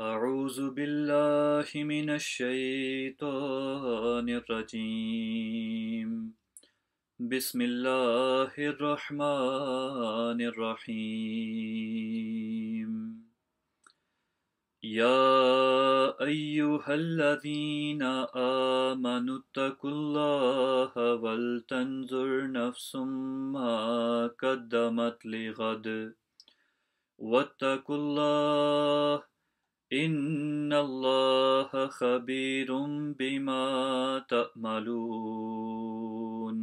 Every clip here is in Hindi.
أعوذ بالله من الشيطان الرجيم بسم الله الرحمن الرحيم يا أيها الذين آمنوا اتقوا الله ولتنظر نفس ما قدمت لغد واتقوا الله إن الله خبير بما تأملون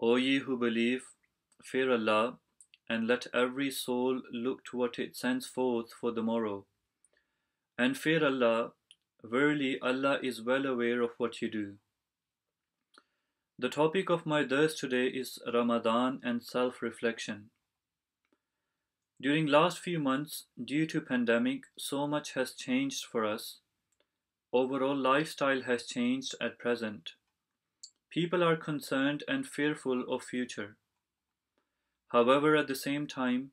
O ye who believe, fear Allah, and let every soul look to what it sends forth for the morrow. And fear Allah, verily Allah is well aware of what you do. The topic of my dars today is Ramadan and self-reflection. During last few months, due to pandemic, so much has changed for us. Overall lifestyle has changed at present. People are concerned and fearful of future. However, at the same time,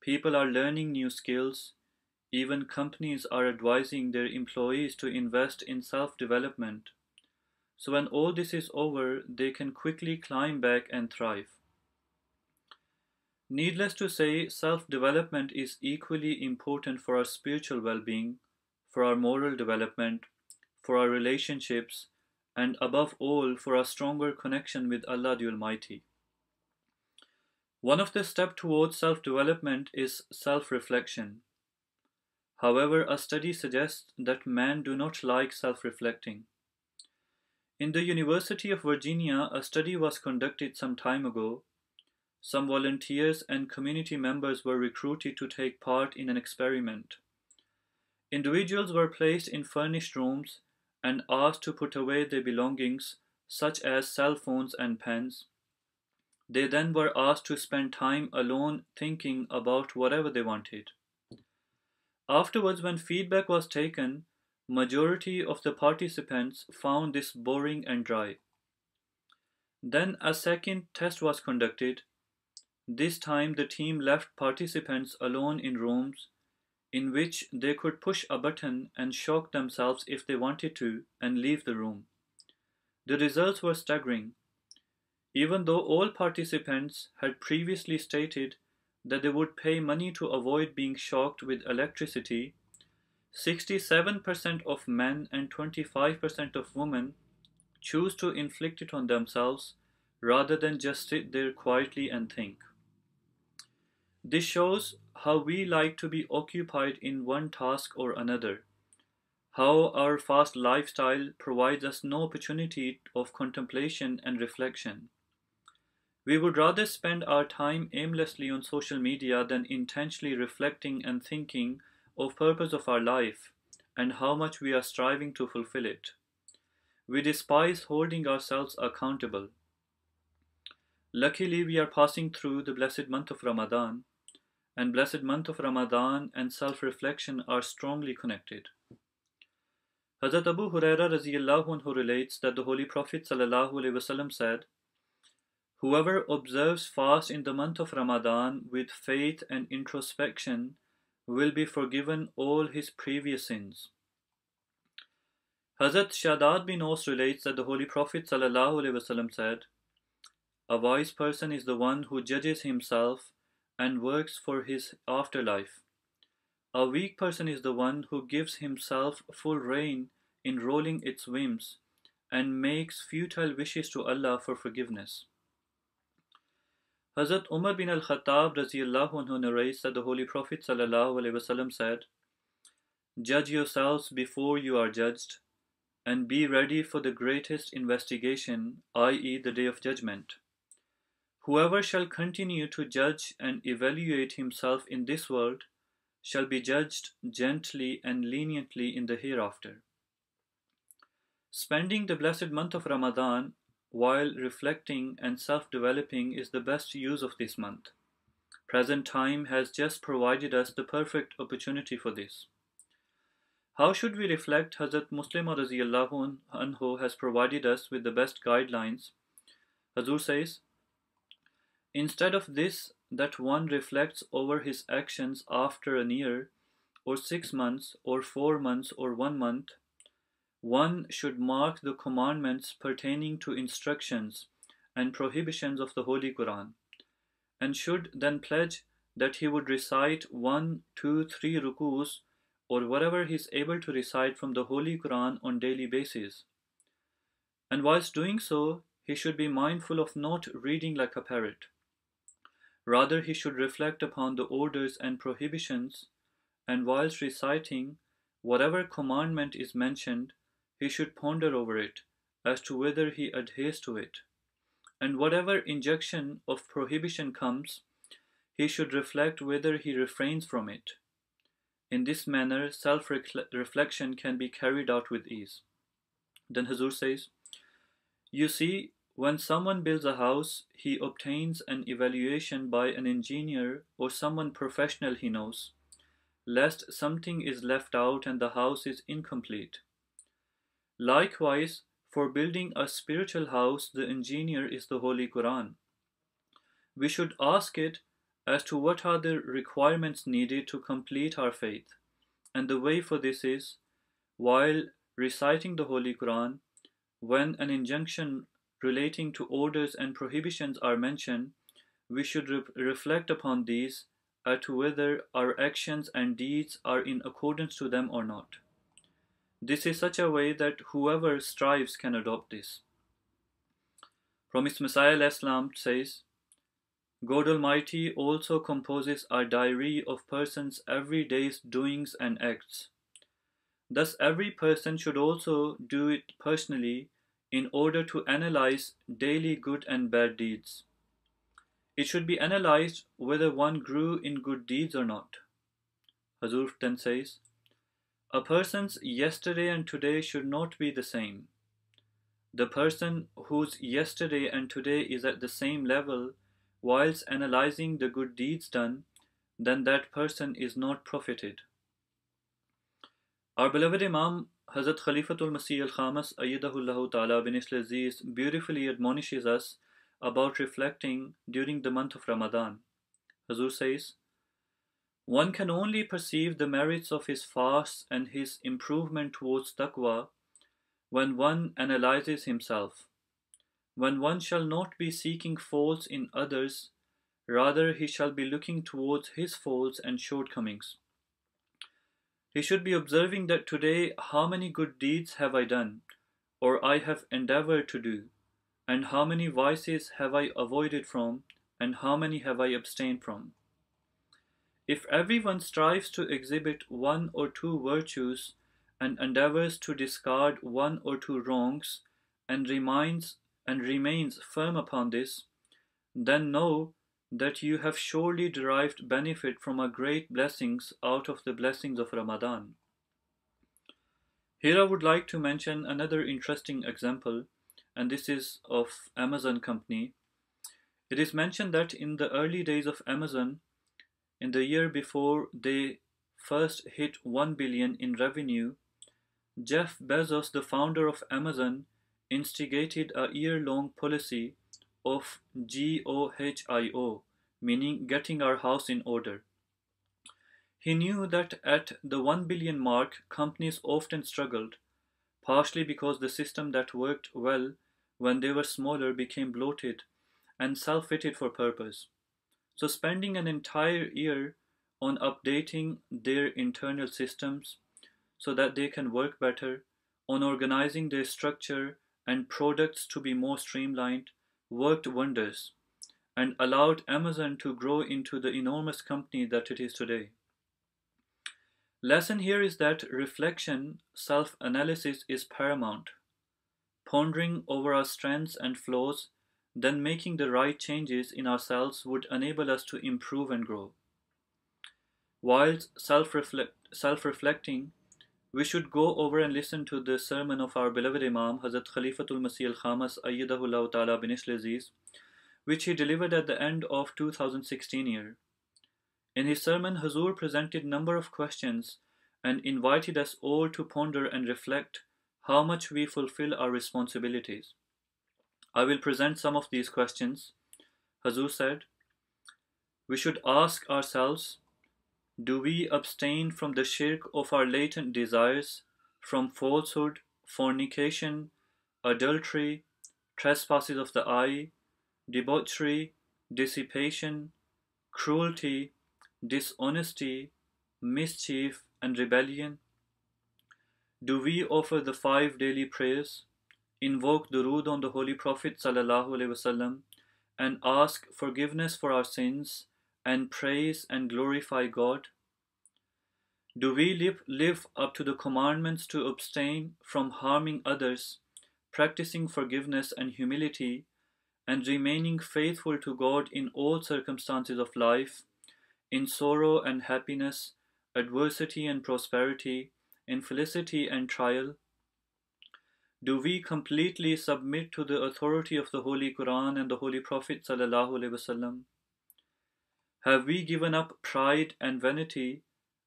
people are learning new skills. Even companies are advising their employees to invest in self-development. So when all this is over, they can quickly climb back and thrive. Needless to say, self-development is equally important for our spiritual well-being, for our moral development, for our relationships, and above all, for our stronger connection with Allah the Almighty. One of the steps towards self-development is self-reflection. However, a study suggests that men do not like self-reflecting. In the University of Virginia, a study was conducted some time ago some volunteers and community members were recruited to take part in an experiment. Individuals were placed in furnished rooms and asked to put away their belongings, such as cell phones and pens. They then were asked to spend time alone thinking about whatever they wanted. Afterwards, when feedback was taken, majority of the participants found this boring and dry. Then a second test was conducted this time the team left participants alone in rooms in which they could push a button and shock themselves if they wanted to and leave the room. The results were staggering. Even though all participants had previously stated that they would pay money to avoid being shocked with electricity, 67% of men and 25% of women choose to inflict it on themselves rather than just sit there quietly and think. This shows how we like to be occupied in one task or another, how our fast lifestyle provides us no opportunity of contemplation and reflection. We would rather spend our time aimlessly on social media than intentionally reflecting and thinking of purpose of our life and how much we are striving to fulfill it. We despise holding ourselves accountable. Luckily, we are passing through the blessed month of Ramadan, and blessed month of Ramadan and self-reflection are strongly connected. Hazrat Abu Huraira anhu relates that the Holy Prophet ﷺ said, Whoever observes fast in the month of Ramadan with faith and introspection will be forgiven all his previous sins. Hazrat Shaddad bin Os relates that the Holy Prophet ﷺ said, A wise person is the one who judges himself and works for his afterlife. A weak person is the one who gives himself full rein in rolling its whims and makes futile wishes to Allah for forgiveness. Hazrat Umar bin al-Khattab anhu narrates that the Holy Prophet وسلم, said, Judge yourselves before you are judged, and be ready for the greatest investigation, i.e. the Day of Judgment. Whoever shall continue to judge and evaluate himself in this world shall be judged gently and leniently in the hereafter. Spending the blessed month of Ramadan while reflecting and self developing is the best use of this month. Present time has just provided us the perfect opportunity for this. How should we reflect? Hazrat Muslim anhu has provided us with the best guidelines. Hazur says, Instead of this, that one reflects over his actions after a year, or six months, or four months, or one month. One should mark the commandments pertaining to instructions and prohibitions of the Holy Quran, and should then pledge that he would recite one, two, three rukus, or whatever he is able to recite from the Holy Quran on daily basis. And whilst doing so, he should be mindful of not reading like a parrot Rather, he should reflect upon the orders and prohibitions, and whilst reciting whatever commandment is mentioned, he should ponder over it as to whether he adheres to it. And whatever injunction of prohibition comes, he should reflect whether he refrains from it. In this manner, self reflection can be carried out with ease. Then Hazur says, You see, when someone builds a house, he obtains an evaluation by an engineer or someone professional he knows, lest something is left out and the house is incomplete. Likewise, for building a spiritual house, the engineer is the Holy Quran. We should ask it as to what are the requirements needed to complete our faith. And the way for this is, while reciting the Holy Quran, when an injunction relating to orders and prohibitions are mentioned, we should re reflect upon these as to whether our actions and deeds are in accordance to them or not. This is such a way that whoever strives can adopt this. From his Messiah Islam says, God Almighty also composes a diary of persons' every day's doings and acts. Thus, every person should also do it personally in order to analyze daily good and bad deeds. It should be analyzed whether one grew in good deeds or not. Hazur then says, A person's yesterday and today should not be the same. The person whose yesterday and today is at the same level, whilst analyzing the good deeds done, then that person is not profited. Our beloved Imam Hazrat Khalifatul Masih al Khamas Ayyadahullahu Ta'ala bin Aziz beautifully admonishes us about reflecting during the month of Ramadan. Hazur says, One can only perceive the merits of his fasts and his improvement towards taqwa when one analyzes himself. When one shall not be seeking faults in others, rather he shall be looking towards his faults and shortcomings. He should be observing that today, how many good deeds have I done, or I have endeavored to do, and how many vices have I avoided from, and how many have I abstained from. If everyone strives to exhibit one or two virtues, and endeavors to discard one or two wrongs, and remains and remains firm upon this, then know that you have surely derived benefit from our great blessings out of the blessings of Ramadan. Here I would like to mention another interesting example, and this is of Amazon company. It is mentioned that in the early days of Amazon, in the year before they first hit 1 billion in revenue, Jeff Bezos, the founder of Amazon, instigated a year-long policy of G-O-H-I-O, meaning getting our house in order. He knew that at the 1 billion mark, companies often struggled, partially because the system that worked well when they were smaller became bloated and self-fitted for purpose. So spending an entire year on updating their internal systems so that they can work better, on organizing their structure and products to be more streamlined, worked wonders and allowed Amazon to grow into the enormous company that it is today. Lesson here is that reflection, self analysis is paramount. Pondering over our strengths and flaws, then making the right changes in ourselves would enable us to improve and grow. Whilst self self reflecting we should go over and listen to the sermon of our beloved Imam Hazrat Khalifatul Masih al-Khamas Ayyadahullah Ta'ala bin Ishlaziz, which he delivered at the end of 2016 year. In his sermon, Hazur presented number of questions and invited us all to ponder and reflect how much we fulfill our responsibilities. I will present some of these questions. Hazur said, We should ask ourselves do we abstain from the shirk of our latent desires, from falsehood, fornication, adultery, trespasses of the eye, debauchery, dissipation, cruelty, dishonesty, mischief, and rebellion? Do we offer the five daily prayers, invoke rood on the Holy Prophet and ask forgiveness for our sins and praise and glorify God? Do we live, live up to the commandments to abstain from harming others, practicing forgiveness and humility, and remaining faithful to God in all circumstances of life, in sorrow and happiness, adversity and prosperity, in felicity and trial? Do we completely submit to the authority of the Holy Quran and the Holy Prophet sallallahu alaihi wasallam? Have we given up pride and vanity,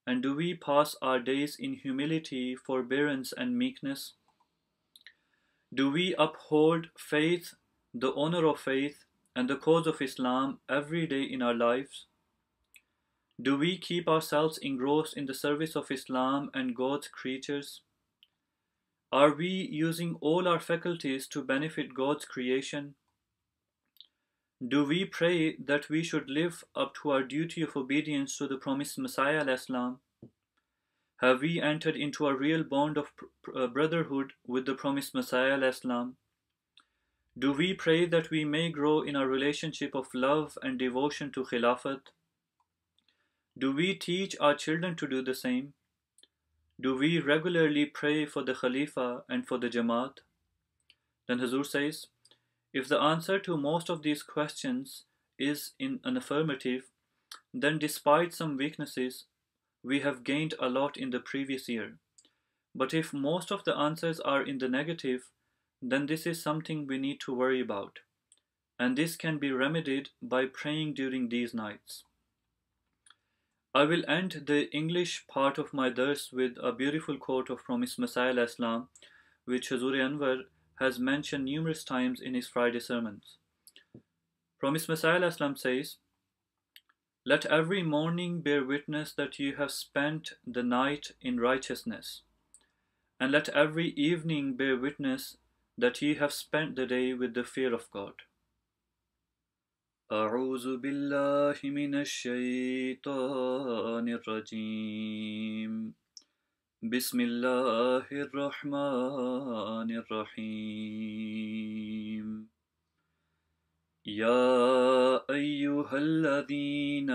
and do we pass our days in humility, forbearance, and meekness? Do we uphold faith, the honor of faith, and the cause of Islam every day in our lives? Do we keep ourselves engrossed in the service of Islam and God's creatures? Are we using all our faculties to benefit God's creation? Do we pray that we should live up to our duty of obedience to the promised Messiah Islam? Have we entered into a real bond of uh, brotherhood with the promised Messiah Islam? Do we pray that we may grow in our relationship of love and devotion to Khilafat? Do we teach our children to do the same? Do we regularly pray for the Khalifa and for the Jamaat? Then Hazur says, if the answer to most of these questions is in an affirmative, then despite some weaknesses, we have gained a lot in the previous year. But if most of the answers are in the negative, then this is something we need to worry about. And this can be remedied by praying during these nights. I will end the English part of my dars with a beautiful quote from from Ismail Islam, which Hazur Anwar has mentioned numerous times in his Friday sermons. From his Messiah says, Let every morning bear witness that you have spent the night in righteousness, and let every evening bear witness that ye have spent the day with the fear of God. أعوذ بالله من الشيطان الرجيم بسم الله الرحمن الرحيم يا ايها الذين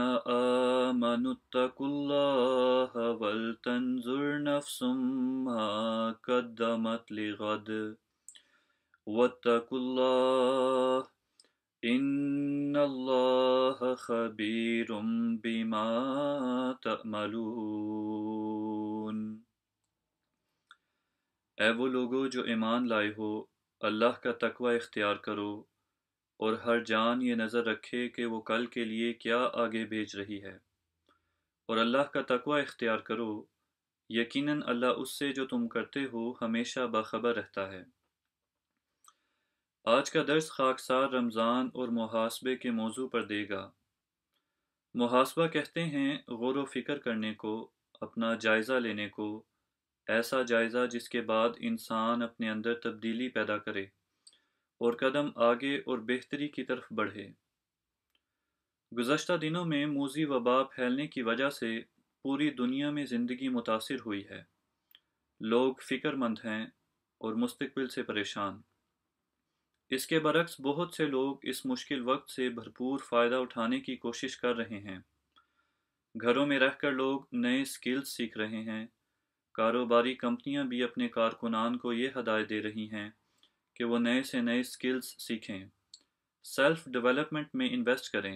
امنوا اتقوا الله ولتنظر نفس ما قدمت لغد واتقوا الله ان الله خبير بما تاملون ए वो लोगो जो ईमान लाए हो अल्लाह का तकवा इख्तियार करो और हर जान ये नज़र रखे कि वो कल के लिए क्या आगे भेज रही है और अल्लाह का तकवा इख्तियार करो यकीनन अल्लाह उससे जो तुम करते हो हमेशा बाखबर रहता है आज का दर्स खाकसार रमज़ान और मुहासबे के मौजू पर देगा मुहासबा कहते हैं गौर व फिक्र करने को अपना जायज़ा लेने को ऐसा जायज़ा जिसके बाद इंसान अपने अंदर तब्दीली पैदा करे और कदम आगे और बेहतरी की तरफ बढ़े गुज़शत दिनों में मोजी वबा फैलने की वजह से पूरी दुनिया में ज़िंदगी मुतासर हुई है लोग फ़िक्रमंद हैं और मुस्तबिल से परेशान इसके बरक्स बहुत से लोग इस मुश्किल वक्त से भरपूर फ़ायदा उठाने की कोशिश कर रहे हैं घरों में रहकर लोग नए स्किल्स सीख रहे हैं कारोबारी कंपनियां भी अपने कारकुनान को ये हदायत दे रही हैं कि वो नए से नए स्किल्स सीखें सेल्फ डेवलपमेंट में इन्वेस्ट करें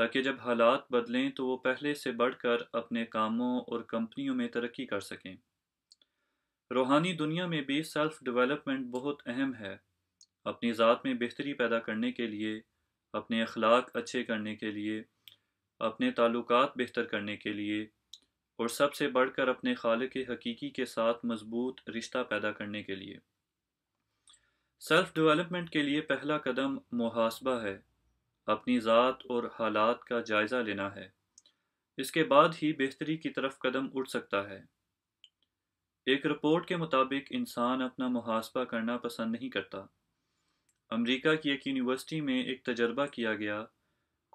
ताकि जब हालात बदलें तो वो पहले से बढ़कर अपने कामों और कंपनियों में तरक्की कर सकें रूहानी दुनिया में भी सेल्फ डेवलपमेंट बहुत अहम है अपनी ज़ात में बेहतरी पैदा करने के लिए अपने अखलाक अच्छे करने के लिए अपने ताल्लुकात बेहतर करने के लिए और सबसे बढ़कर अपने खाल के हकीकी के साथ मजबूत रिश्ता पैदा करने के लिए सेल्फ डेवलपमेंट के लिए पहला कदम मुहासबा है अपनी ज़ात और हालात का जायज़ा लेना है इसके बाद ही बेहतरी की तरफ कदम उठ सकता है एक रिपोर्ट के मुताबिक इंसान अपना मुहासबा करना पसंद नहीं करता अमेरिका की एक यूनिवर्सिटी में एक तजर्बा किया गया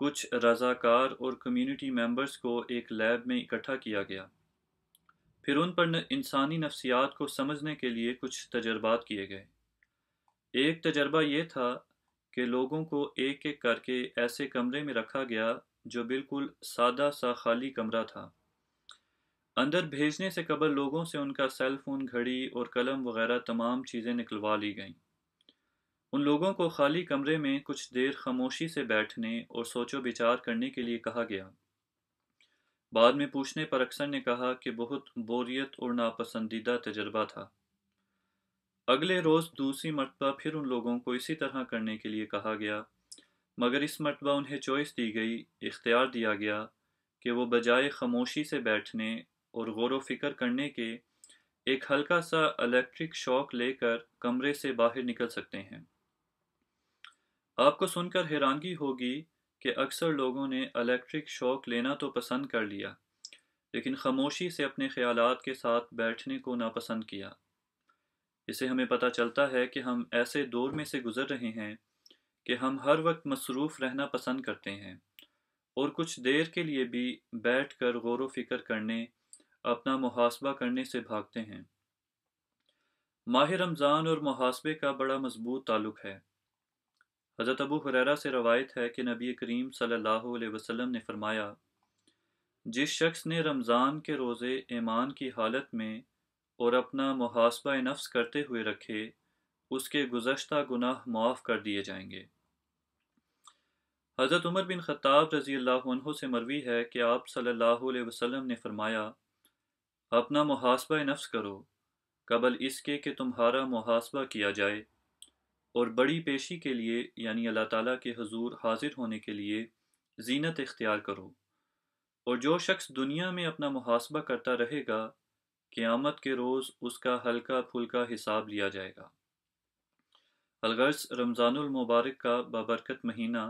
कुछ रज़ाकार और कम्युनिटी मेंबर्स को एक लैब में इकट्ठा किया गया फिर उन पर इंसानी नफ्सियात को समझने के लिए कुछ तजर्बात किए गए एक तजर्बा ये था कि लोगों को एक एक करके ऐसे कमरे में रखा गया जो बिल्कुल सादा सा खाली कमरा था अंदर भेजने से कबल लोगों से उनका सेल फ़ोन घड़ी और कलम वगैरह तमाम चीज़ें निकलवा ली गईं उन लोगों को खाली कमरे में कुछ देर खामोशी से बैठने और सोचो विचार करने के लिए कहा गया बाद में पूछने पर अक्सर ने कहा कि बहुत बोरियत और नापसंदीदा तजर्बा था अगले रोज़ दूसरी मरतबा फिर उन लोगों को इसी तरह करने के लिए कहा गया मगर इस मरतबा उन्हें चॉइस दी गई इख्तियार दिया गया कि वो बजाय खामोशी से बैठने और गौर फिक्र करने के एक हल्का सा इलेक्ट्रिक शॉक लेकर कमरे से बाहर निकल सकते हैं आपको सुनकर हैरानगी होगी कि अक्सर लोगों ने इलेक्ट्रिक शौक लेना तो पसंद कर लिया लेकिन खामोशी से अपने ख्याल के साथ बैठने को नापसंद किया इसे हमें पता चलता है कि हम ऐसे दौर में से गुज़र रहे हैं कि हम हर वक्त मसरूफ़ रहना पसंद करते हैं और कुछ देर के लिए भी बैठ कर गौर वफिक्र करने अपना मुहासबा करने से भागते हैं माह रमज़ान और मुहासबे का बड़ा मजबूत ताल्लुक़ है हज़रत अबू हुररा से रवायत है कि नबी करीम सल्लल्लाहु अलैहि वसल्लम ने फरमाया जिस शख्स ने रमज़ान के रोज़े ईमान की हालत में और अपना मुहासबा नफ्स करते हुए रखे उसके गुजशत गुनाह मुआफ़ कर दिए जाएंगे हज़रत उमर बिन ख़त्ताब रज़ी अल्लाह से मरवी है कि आप सल्लल्लाहु अलैहि वसल्लम ने फरमाया अपना मुहासबा नफ्स करो कबल इसके कि तुम्हारा मुहासबा किया जाए और बड़ी पेशी के लिए यानी अल्लाह ताला के हजूर हाजिर होने के लिए जीनत इख्तियार करो और जो शख्स दुनिया में अपना मुहासबा करता रहेगा क़्यामत के रोज़ उसका हल्का फुल्का हिसाब लिया जाएगा अलगर्स रमज़ानमबारक का बाबरकत महीना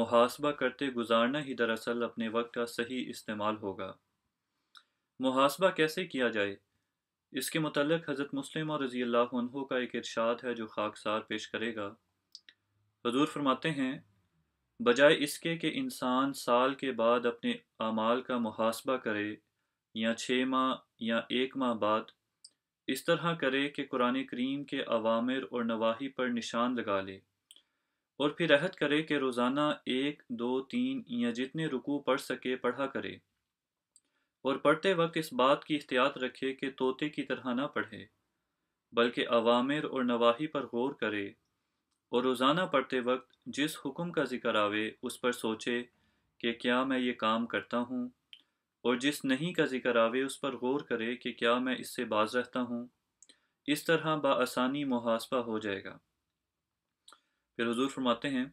मुहासबा करते गुजारना ही दरअसल अपने वक्त का सही इस्तेमाल होगा मुहासबा कैसे किया जाए इसके मतलब हज़रत मुस्लिम और रज़ी अल्लाह का एक इरशाद है जो खाकसार पेश करेगा हजूर फरमाते हैं बजाय इसके कि इंसान साल के बाद अपने अमाल का मुहासबा करे या छः माह या एक माह बाद इस तरह करे कि कुरान करीम के अवामिर और नवाही पर निशान लगा ले और फिर अहद करे कि रोज़ाना एक दो तीन या जितने रुकू पढ़ सके पढ़ा करे और पढ़ते वक्त इस बात की एहतियात रखे कि तोते की तरह ना पढ़े बल्कि अवामिर और नवाही पर गौर करे और रोज़ाना पढ़ते वक्त जिस हुक्म का जिक्र आवे उस पर सोचे कि क्या मैं ये काम करता हूँ और जिस नहीं का जिक्र आवे उस पर गौर करे कि क्या मैं इससे बाज रहता हूँ इस तरह बासानी मुहासबा हो जाएगा फिर हजूर फरमाते हैं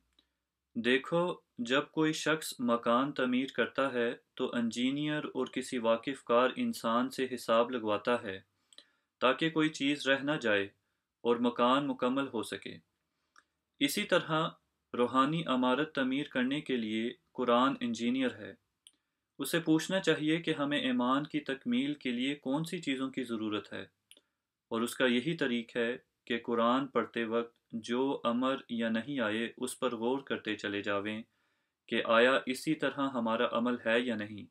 देखो जब कोई शख्स मकान तमीर करता है तो इंजीनियर और किसी वाकिफ कार इंसान से हिसाब लगवाता है ताकि कोई चीज़ रह ना जाए और मकान मुकम्मल हो सके इसी तरह रूहानी अमारत तमीर करने के लिए कुरान इंजीनियर है उसे पूछना चाहिए कि हमें ईमान की तकमील के लिए कौन सी चीज़ों की ज़रूरत है और उसका यही तरीक है कि कुरान पढ़ते वक्त जो अमर या नहीं आए उस पर गौर करते चले जावें कि आया इसी तरह हमारा अमल है या नहीं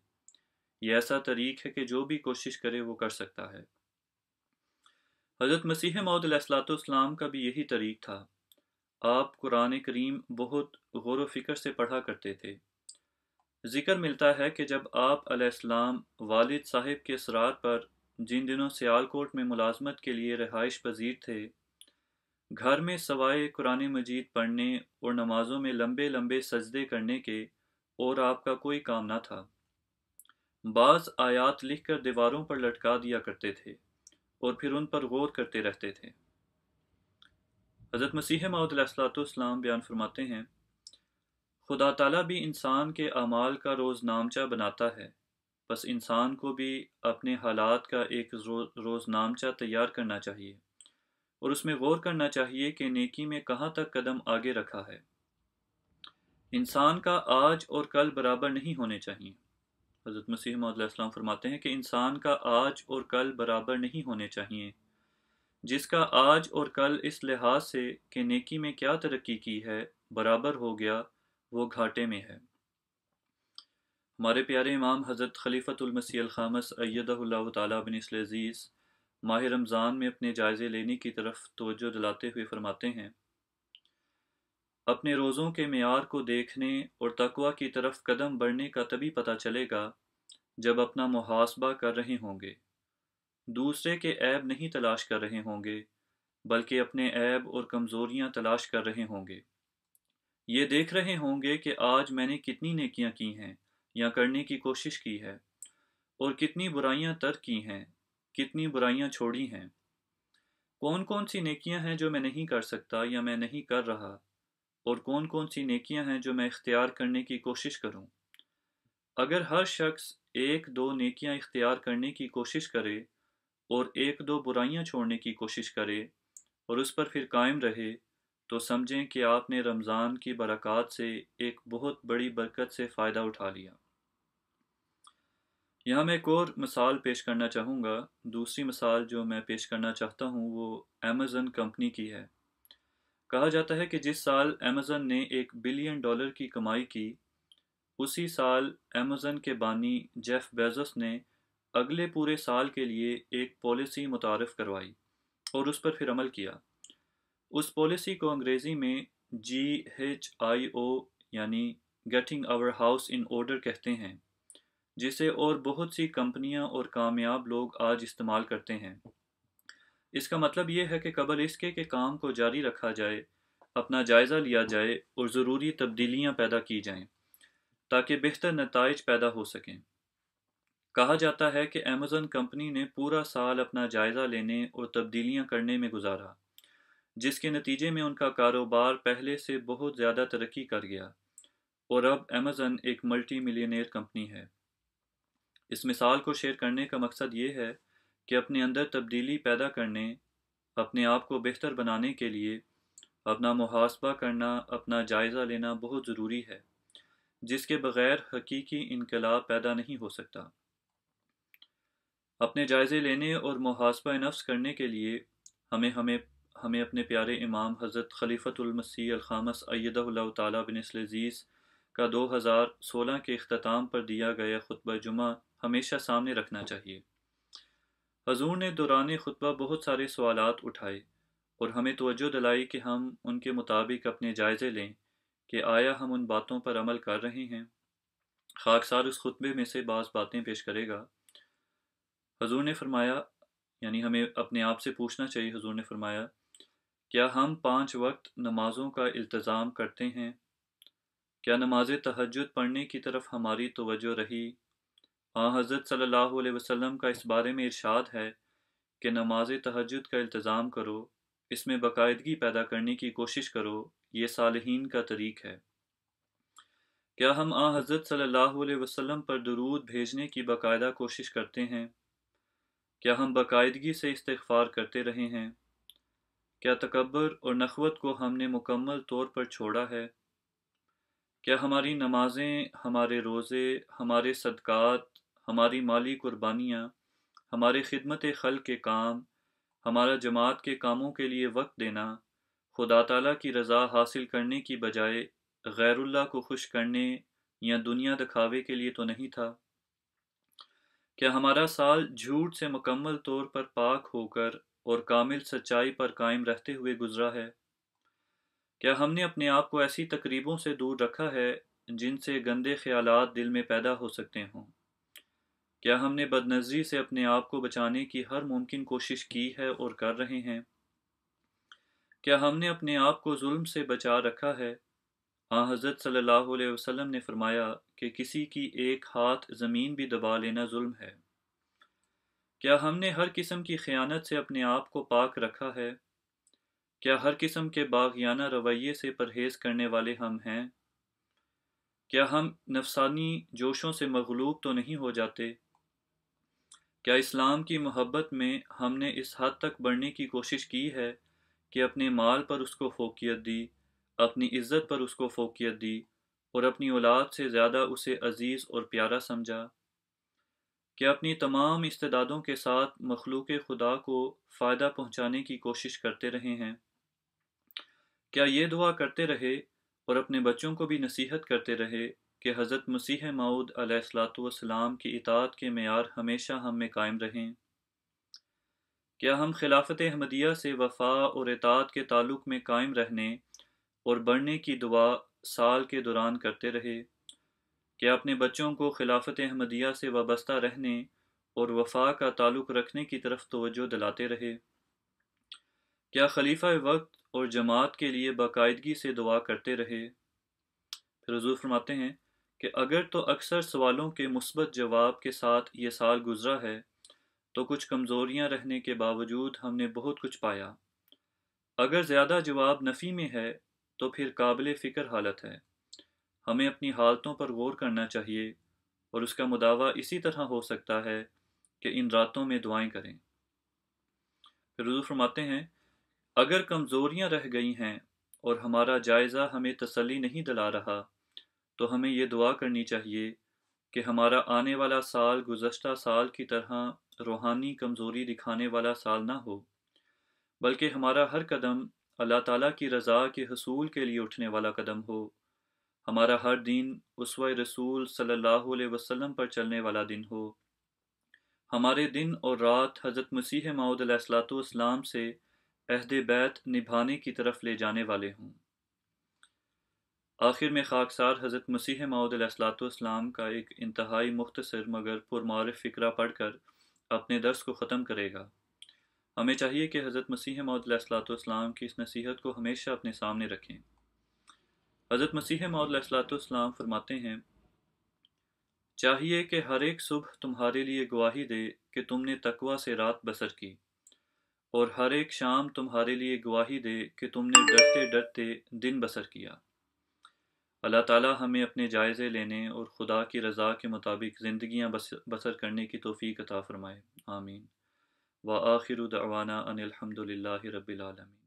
ये ऐसा तरीक है कि जो भी कोशिश करे वो कर सकता है हज़रत मसीह मौदलाम का भी यही तरीक था आप कुरान करीम बहुत गौर फिक्र से पढ़ा करते थे ज़िक्र मिलता है कि जब आप अलैहिस्सलाम वालिद साहिब के इसरार पर जिन दिनों सियालकोट में मुलाजमत के लिए रहाइश पजीर थे घर में सवाए कुरान मजीद पढ़ने और नमाजों में लंबे लंबे सजदे करने के और आपका कोई काम ना था बाज़ आयात लिखकर दीवारों पर लटका दिया करते थे और फिर उन पर गौर करते रहते थे हज़रत मसीह माउदलाम बयान फरमाते हैं खुदा ताला भी इंसान के अमाल का रोज़ नामचा बनाता है बस इंसान को भी अपने हालात का एक रोज़ नामचा तैयार करना चाहिए और उसमें गौर करना चाहिए कि नेकी में कहाँ तक कदम आगे रखा है इंसान का आज और कल बराबर नहीं होने चाहिए हज़रत मसीह मौदम फरमाते हैं कि इंसान का आज और कल बराबर नहीं होने चाहिए जिसका आज और कल इस लिहाज से कि नेकी में क्या तरक्की की है बराबर हो गया वो घाटे में है हमारे प्यारे इमाम हज़रत खलीफ़तुलमसी खामस अयदल्ला तबिन अजीज़ माह रमज़ान में अपने जायज़े लेने की तरफ तोजो दिलाते हुए फरमाते हैं अपने रोज़ों के मैार को देखने और तकवा की तरफ कदम बढ़ने का तभी पता चलेगा जब अपना मुहासबा कर रहे होंगे दूसरे के ऐब नहीं तलाश कर रहे होंगे बल्कि अपने ऐब और कमज़ोरियाँ तलाश कर रहे होंगे ये देख रहे होंगे कि आज मैंने कितनी नकियाँ की हैं या करने की कोशिश की है और कितनी बुराइयाँ तर्क की हैं कितनी बुराइयां छोड़ी हैं कौन कौन सी नेकियां हैं जो मैं नहीं कर सकता या मैं नहीं कर रहा और कौन कौन सी नेकियां हैं जो मैं इख्तियार करने की कोशिश करूं? अगर हर शख्स एक दो नेकियां इख्तियार करने की कोशिश करे और एक दो बुराइयां छोड़ने की कोशिश करे और उस पर फिर कायम रहे तो समझें कि आपने रमज़ान की बरक़ात से एक बहुत बड़ी बरकत से फ़ायदा उठा लिया यहाँ मैं एक और मिसाल पेश करना चाहूँगा दूसरी मिसाल जो मैं पेश करना चाहता हूँ वो अमेज़न कंपनी की है कहा जाता है कि जिस साल अमेज़न ने एक बिलियन डॉलर की कमाई की उसी साल अमेज़न के बानी जेफ बेजस ने अगले पूरे साल के लिए एक पॉलिसी मुतारफ़ करवाई और उस पर फिर अमल किया उस पॉलिसी को अंग्रेज़ी में जी एच आई ओ यानी getting our house in order कहते हैं जिसे और बहुत सी कंपनियां और कामयाब लोग आज इस्तेमाल करते हैं इसका मतलब यह है कि कबल इसके के काम को जारी रखा जाए अपना जायज़ा लिया जाए और ज़रूरी तब्दीलियां पैदा की जाएं ताकि बेहतर नतज पैदा हो सकें कहा जाता है कि अमेज़न कंपनी ने पूरा साल अपना जायज़ा लेने और तब्दीलियां करने में गुजारा जिसके नतीजे में उनका कारोबार पहले से बहुत ज़्यादा तरक्की कर गया और अब अमेज़न एक मल्टी मिलियनर कंपनी है इस मिसाल को शेयर करने का मकसद ये है कि अपने अंदर तब्दीली पैदा करने अपने आप को बेहतर बनाने के लिए अपना मुहासबा करना अपना जायज़ा लेना बहुत ज़रूरी है जिसके बग़ैर हकीकी इनकलाब पैदा नहीं हो सकता अपने जायज़े लेने और मुहासबा नफ्स करने के लिए हमें हमें हमें अपने प्यारे इमाम हज़रत खलीफ़तुलमसीह अलखामस अयद तबिन इसलज़ीज़ का सोलह के अख्ताम पर दिया गया खुतब जुमा हमेशा सामने रखना चाहिए हजूर ने दौरान खुतबा बहुत सारे सवाल उठाए और हमें तोज्जो दिलाई कि हम उनके मुताबिक अपने जायज़े लें कि आया हम उन बातों पर अमल कर रहे हैं खाकसार उस खुतबे में से बास बातें पेश करेगा हजूर ने फरमाया यानी हमें अपने आप से पूछना चाहिए हजूर ने फरमाया क्या हम पांच वक्त नमाज़ों का इल्तज़ाम करते हैं क्या नमाज तहजद पढ़ने की तरफ हमारी तोज्जो रही हाँ हज़रत सल्लल्लाहु अलैहि वसल्लम का इस बारे में इरशाद है कि नमाज तहजद का इल्तज़ाम करो इसमें बाकायदगी पैदा करने की कोशिश करो ये सालहीन का तरीक है क्या हम आ हाँ, हज़रत सल्लल्लाहु अलैहि वसल्लम पर दरूद भेजने की बाकायदा कोशिश करते हैं क्या हम बाकायदगी से इस्तफ़ार करते रहे हैं क्या तकबर और नखवत को हमने मुकम्मल तौर पर छोड़ा है क्या हमारी नमाज़ें हमारे रोज़े हमारे सदक़ात हमारी माली कुर्बानियाँ हमारे खिदमत खल के काम हमारा जमात के कामों के लिए वक्त देना खुदा तला की रज़ा हासिल करने की बजाय गैरुल्ला को खुश करने या दुनिया दिखावे के लिए तो नहीं था क्या हमारा साल झूठ से मुकम्मल तौर पर पाक होकर और कामिल सच्चाई पर कायम रहते हुए गुजरा है क्या हमने अपने आप को ऐसी तकरीबों से दूर रखा है जिनसे गंदे ख्याल दिल में पैदा हो सकते हों क्या हमने बदनजरी से अपने आप को बचाने की हर मुमकिन कोशिश की है और कर रहे हैं क्या हमने अपने आप को जुल्म से बचा रखा है हाँ हज़रत सल्लल्लाहु अलैहि वसल्लम ने फरमाया कि किसी की एक हाथ ज़मीन भी दबा लेना जुल्म है क्या हमने हर किस्म की खयानत से अपने आप को पाक रखा है क्या हर किस्म के बागियाना रवैये से परहेज़ करने वाले हम हैं क्या हम नफसानी जोशों से मगलूब तो नहीं हो जाते क्या इस्लाम की मोहब्बत में हमने इस हद तक बढ़ने की कोशिश की है कि अपने माल पर उसको फोकियत दी अपनी इज़्ज़त पर उसको फोकियत दी और अपनी औलाद से ज़्यादा उसे अजीज़ और प्यारा समझा क्या अपनी तमाम इस्तेदादों के साथ मखलूक खुदा को फ़ायदा पहुँचाने की कोशिश करते रहे हैं क्या ये दुआ करते रहे और अपने बच्चों को भी नसीहत करते रहे कि हज़रत मसीह मऊद अलैहिस्सलाम की इतात के मैार हमेशा हम में कायम रहें क्या हम खिलाफत अहमदिया से वफा और इतात के ताल्लुक़ में कायम रहने और बढ़ने की दुआ साल के दौरान करते रहे क्या अपने बच्चों को खिलाफत अहमदिया से वाबस्ता रहने और वफा का ताल्लुक़ रखने की तरफ तोज्जो दिलाते रहे क्या खलीफा वक्त और जमात के लिए बाकायदगी से दुआ करते रहे फिर हज़ू फरमाते हैं कि अगर तो अक्सर सवालों के मुस्बत जवाब के साथ ये साल गुजरा है तो कुछ कमज़ोरियाँ रहने के बावजूद हमने बहुत कुछ पाया अगर ज़्यादा जवाब नफ़ी में है तो फिर काबिल फ़िक्र हालत है हमें अपनी हालतों पर गौर करना चाहिए और उसका मुदावा इसी तरह हो सकता है कि इन रातों में दुआएं करें फिर रुजू फरमाते हैं अगर कमज़ोरियाँ रह गई हैं और हमारा जायज़ा हमें तसली नहीं दिला रहा तो हमें ये दुआ करनी चाहिए कि हमारा आने वाला साल गुज्त साल की तरह रूहानी कमज़ोरी दिखाने वाला साल ना हो बल्कि हमारा हर कदम अल्लाह ताला की रज़ा के हसूल के लिए उठने वाला कदम हो हमारा हर दिन उस रसूल सल्लल्लाहु अलैहि वसल्लम पर चलने वाला दिन हो हमारे दिन और रात हज़रत मसीह माउदलाम से अहद बैत निभाने की तरफ ले जाने वाले हों आखिर में खाकसार हज़रत मसीह माउदलाम का एक इंतहाई मुख्तसर मगर पुरमार फ़िक्रा पढ़ कर अपने दर्स को ख़त्म करेगा हमें चाहिए कि हज़रत मसीह माउदलाम की इस नसीहत को हमेशा अपने सामने रखें हज़रत मसीह माउदलाम फरमाते हैं चाहिए कि हर एक सुबह तुम्हारे लिए गवाही दे कि तुमने तकवा से रात बसर की और हर एक शाम तुम्हारे लिए गवाही दे कि तुमने डरते डरते दिन बसर किया अल्लाह ताला हमें अपने जायज़े लेने और खुदा की रज़ा के मुताबिक ज़िंदियाँ बसर करने की तोफ़ी अता फ़रमाए आमीन व आखिर दवाना अनिलहमदिल्ला रबीआलमी